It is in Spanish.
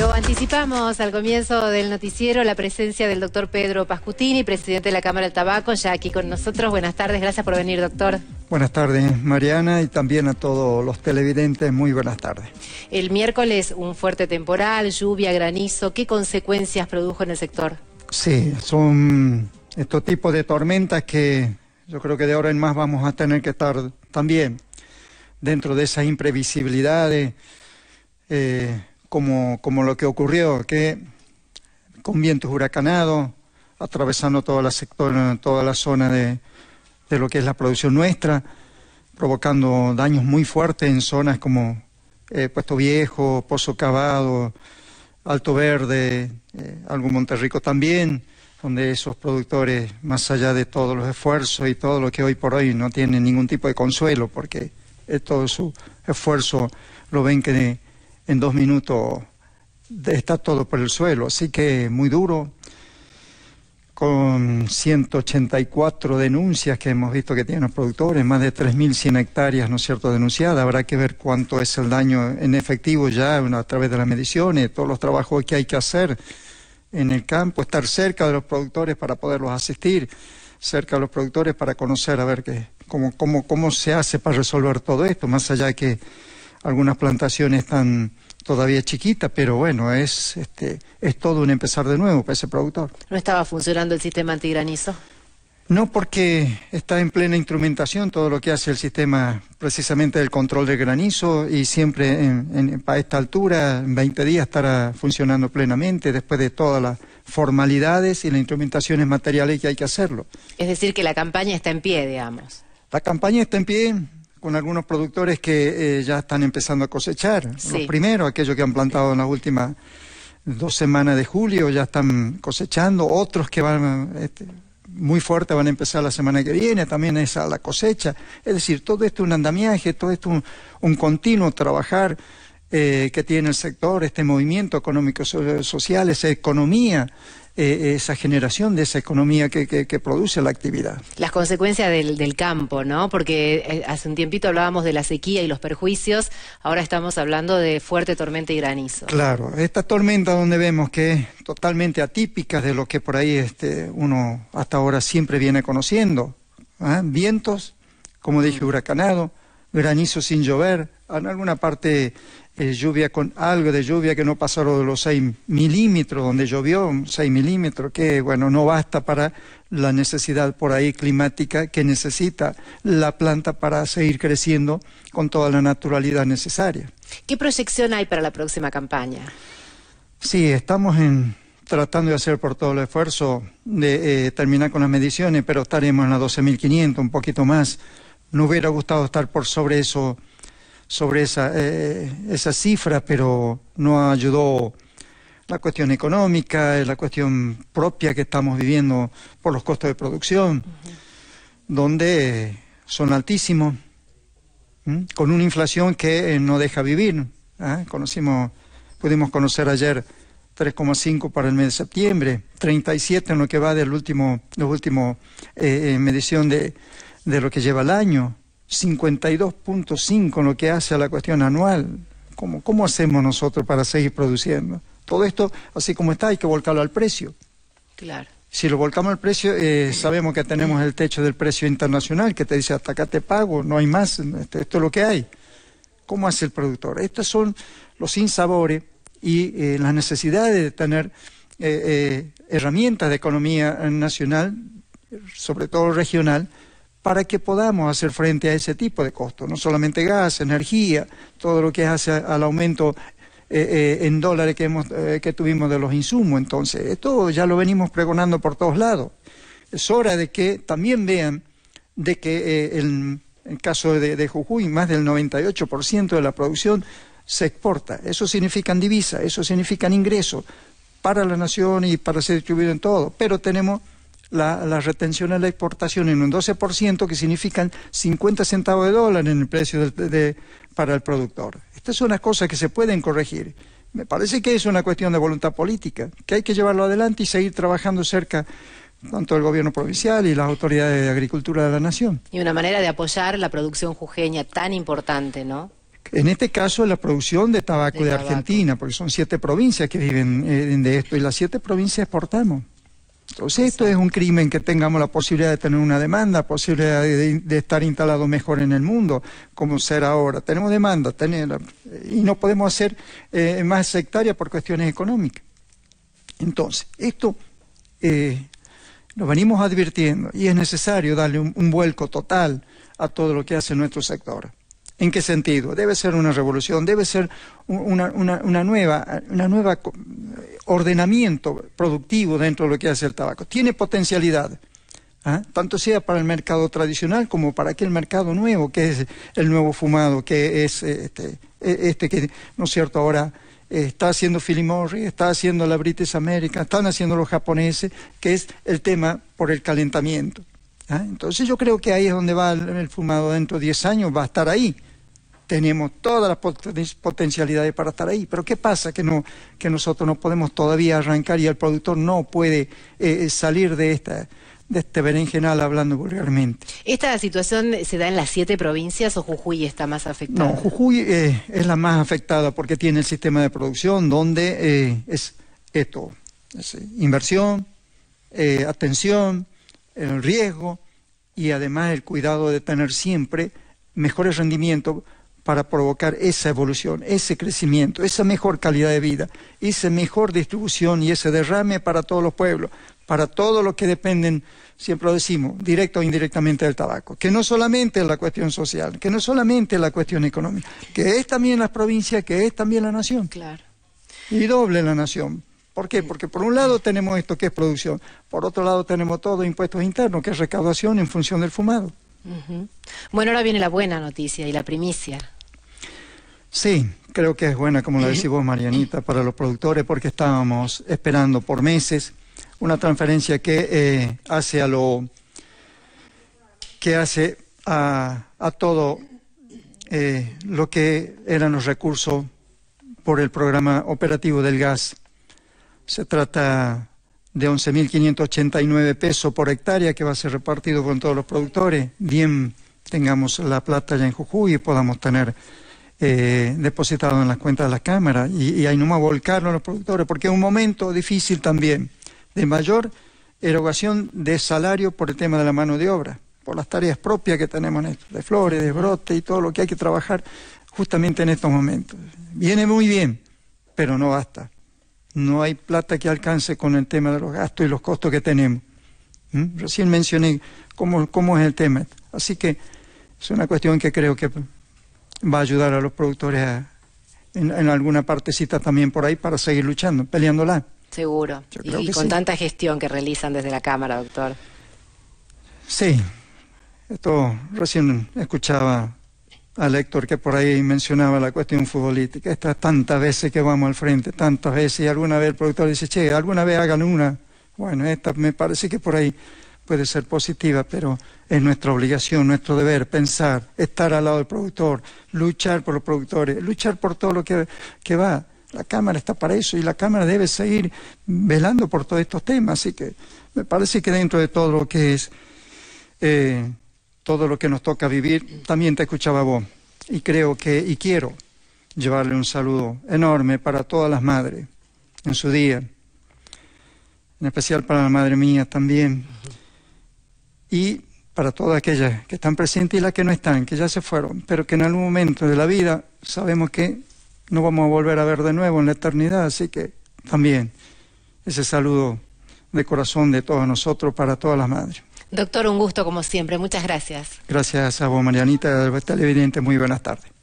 Lo anticipamos al comienzo del noticiero, la presencia del doctor Pedro Pascutini, presidente de la Cámara del Tabaco, ya aquí con nosotros. Buenas tardes, gracias por venir, doctor. Buenas tardes, Mariana, y también a todos los televidentes, muy buenas tardes. El miércoles un fuerte temporal, lluvia, granizo, ¿qué consecuencias produjo en el sector? Sí, son estos tipos de tormentas que yo creo que de ahora en más vamos a tener que estar también dentro de esas imprevisibilidades. Eh, como, lo que ocurrió, que con vientos huracanados, atravesando toda la sector, toda la zona de, de lo que es la producción nuestra, provocando daños muy fuertes en zonas como eh, Puesto Viejo, Pozo Cavado, Alto Verde, eh, algún Monterrico también, donde esos productores, más allá de todos los esfuerzos y todo lo que hoy por hoy no tienen ningún tipo de consuelo, porque todo su esfuerzo lo ven que en dos minutos está todo por el suelo. Así que muy duro, con 184 denuncias que hemos visto que tienen los productores, más de 3.100 hectáreas, ¿no cierto?, denunciadas. Habrá que ver cuánto es el daño en efectivo ya a través de las mediciones, todos los trabajos que hay que hacer en el campo, estar cerca de los productores para poderlos asistir, cerca de los productores para conocer a ver qué, cómo, cómo, cómo se hace para resolver todo esto, más allá que algunas plantaciones están todavía chiquitas, pero bueno, es, este, es todo un empezar de nuevo para ese productor. ¿No estaba funcionando el sistema antigranizo? No, porque está en plena instrumentación todo lo que hace el sistema precisamente del control del granizo y siempre en, a esta altura, en 20 días, estará funcionando plenamente después de todas las formalidades y las instrumentaciones materiales que hay que hacerlo. Es decir, que la campaña está en pie, digamos. La campaña está en pie, con algunos productores que eh, ya están empezando a cosechar. Los primeros, aquellos que han plantado en las últimas dos semanas de julio, ya están cosechando. Otros que van este, muy fuerte van a empezar la semana que viene, también es a la cosecha. Es decir, todo esto es un andamiaje, todo esto es un continuo trabajar eh, que tiene el sector, este movimiento económico social, esa economía, eh, esa generación de esa economía que, produce la actividad. Las consecuencias del, campo, ¿no? Porque eh, hace un tiempito hablábamos de la sequía y los perjuicios, ahora estamos hablando de fuerte tormenta y granizo. Claro, esta tormenta donde vemos que es totalmente atípica de lo que por ahí este, uno hasta ahora siempre viene conociendo. ¿ah? Vientos, como dije, mm. huracanado, granizo sin llover, en alguna parte eh, lluvia con algo de lluvia que no pasaron de los 6 milímetros, donde llovió 6 milímetros, que bueno, no basta para la necesidad por ahí climática que necesita la planta para seguir creciendo con toda la naturalidad necesaria. ¿Qué proyección hay para la próxima campaña? Sí, estamos en, tratando de hacer por todo el esfuerzo de eh, terminar con las mediciones, pero estaremos en las 12.500, un poquito más. No hubiera gustado estar por sobre eso sobre esa, eh, esa cifra, pero no ayudó la cuestión económica, eh, la cuestión propia que estamos viviendo por los costos de producción, donde son altísimos, con una inflación que eh, no deja vivir. ¿Ah? Conocimos, pudimos conocer ayer 3,5 para el mes de septiembre, 37 en lo que va del último, la última medición de lo que lleva el año. 52.5 en lo que hace a la cuestión anual. ¿Cómo, ¿Cómo hacemos nosotros para seguir produciendo? Todo esto, así como está, hay que volcarlo al precio. Claro. Si lo volcamos al precio, eh, sabemos que tenemos el techo del precio internacional que te dice hasta acá te pago, no hay más, este, esto, es lo que hay. ¿Cómo hace el productor? Estos son los insabores y eh, las necesidades de tener eh, herramientas de economía nacional, sobre todo regional, para que podamos hacer frente a ese tipo de costos, no solamente gas, energía, todo lo que hace al aumento eh, eh, en dólares que, hemos, eh, tuvimos de los insumos. Entonces, esto ya lo venimos pregonando por todos lados. Es hora de que también vean de que en el, caso de, Jujuy, más del 98% de la producción se exporta. Eso significa divisas, eso significa ingresos para la nación y para ser distribuido en todo. Pero tenemos la, retención en la exportación en un 12%, que significan 50 centavos de dólar en el precio de, para el productor. Estas son las cosas que se pueden corregir. Me parece que es una cuestión de voluntad política, que hay que llevarlo adelante y seguir trabajando cerca tanto el gobierno provincial y las autoridades de agricultura de la nación. Y una manera de apoyar la producción jujeña tan importante, ¿no? En este caso, la producción de tabaco de, Argentina, porque son siete provincias que viven eh, de esto y las siete provincias exportamos. Entonces, esto es un crimen que tengamos la posibilidad de tener una demanda, posibilidad de, estar instalado mejor en el mundo, como ser ahora. Tenemos demanda, tener, eh, y no podemos hacer eh, más sectaria por cuestiones económicas. Entonces, esto eh, nos venimos advirtiendo y es necesario darle un, vuelco total a todo lo que hace nuestro sector. ¿En qué sentido? Debe ser una revolución, debe ser una, nueva, una nueva ordenamiento productivo dentro de lo que hace el tabaco. Tiene potencialidad, ¿ah? tanto sea para el mercado tradicional como para aquel mercado nuevo, que es el nuevo fumado, que es este, e, este que, ¿no es cierto?, ahora eh, está haciendo Morris está haciendo la British America, están haciendo los japoneses, que es el tema por el calentamiento. ¿ah? Entonces yo creo que ahí es donde va el, el fumado dentro de 10 años, va a estar ahí tenemos todas las potencialidades para estar ahí. Pero ¿qué pasa? Que, no, que nosotros no podemos todavía arrancar y el productor no puede eh, eh, salir de esta de este berenjenal hablando vulgarmente. ¿Esta situación se da en las siete provincias o Jujuy está más afectada? No, Jujuy eh, es la más afectada porque tiene el sistema de producción donde es esto, inversión, atención, el riesgo y además el cuidado de tener siempre mejores rendimientos para provocar esa evolución, ese crecimiento, esa mejor calidad de vida, esa mejor distribución y ese derrame para todos los pueblos, para todos los que dependen, siempre lo decimos, directo o indirectamente del tabaco, que no solamente es la cuestión social, que no solamente es la cuestión económica, que es también las provincias, que es también la nación. Claro. Y doble la nación, ¿Por qué? Porque por un lado tenemos esto que es producción, por otro lado tenemos todo impuestos internos, que es recaudación en función del fumado. Bueno, ahora viene la buena noticia y la primicia. Sí, creo que es buena, como lo decís vos, Marianita, para los productores, porque estábamos esperando por meses una transferencia que eh, hace a lo que hace a, todo eh, lo que eran los recursos por el programa operativo del gas. Se trata de 11.589 pesos por hectárea que va a ser repartido con todos los productores, bien tengamos la plata ya en Jujuy y podamos tener eh, depositado en las cuentas de la Cámara y, hay ahí nomás volcarlo a los productores, porque es un momento difícil también de mayor erogación de salario por el tema de la mano de obra, por las tareas propias que tenemos en esto, de flores, de brote y todo lo que hay que trabajar justamente en estos momentos. Viene muy bien, pero no basta. No hay plata que alcance con el tema de los gastos y los costos que tenemos. ¿Mm? Recién mencioné cómo, cómo es el tema. Así que es una cuestión que creo que va a ayudar a los productores en, alguna partecita también por ahí para seguir luchando, peleándola. Seguro. y, con tanta gestión que realizan desde la Cámara, doctor. Sí. Esto recién escuchaba al Héctor que por ahí mencionaba la cuestión futbolística. Estas tantas veces que vamos al frente, tantas veces, y alguna vez el productor dice, che, alguna vez hagan una. Bueno, esta me parece que por ahí puede ser positiva, pero es nuestra obligación, nuestro deber pensar, estar al lado del productor, luchar por los productores, luchar por todo lo que, que va. La Cámara está para eso y la Cámara debe seguir velando por todos estos temas. Así que me parece que dentro de todo lo que es eh, todo lo que nos toca vivir, también te escuchaba vos. Y creo que, y quiero llevarle un saludo enorme para todas las madres en su día, en especial para la madre mía también, y para todas aquellas que están presentes y las que no están, que ya se fueron, pero que en algún momento de la vida sabemos que no vamos a volver a ver de nuevo en la eternidad, así que también ese saludo de corazón de todos nosotros para todas las madres. Doctor, un gusto como siempre. Muchas gracias. Gracias a vos, Marianita. Evidente, muy buenas tardes.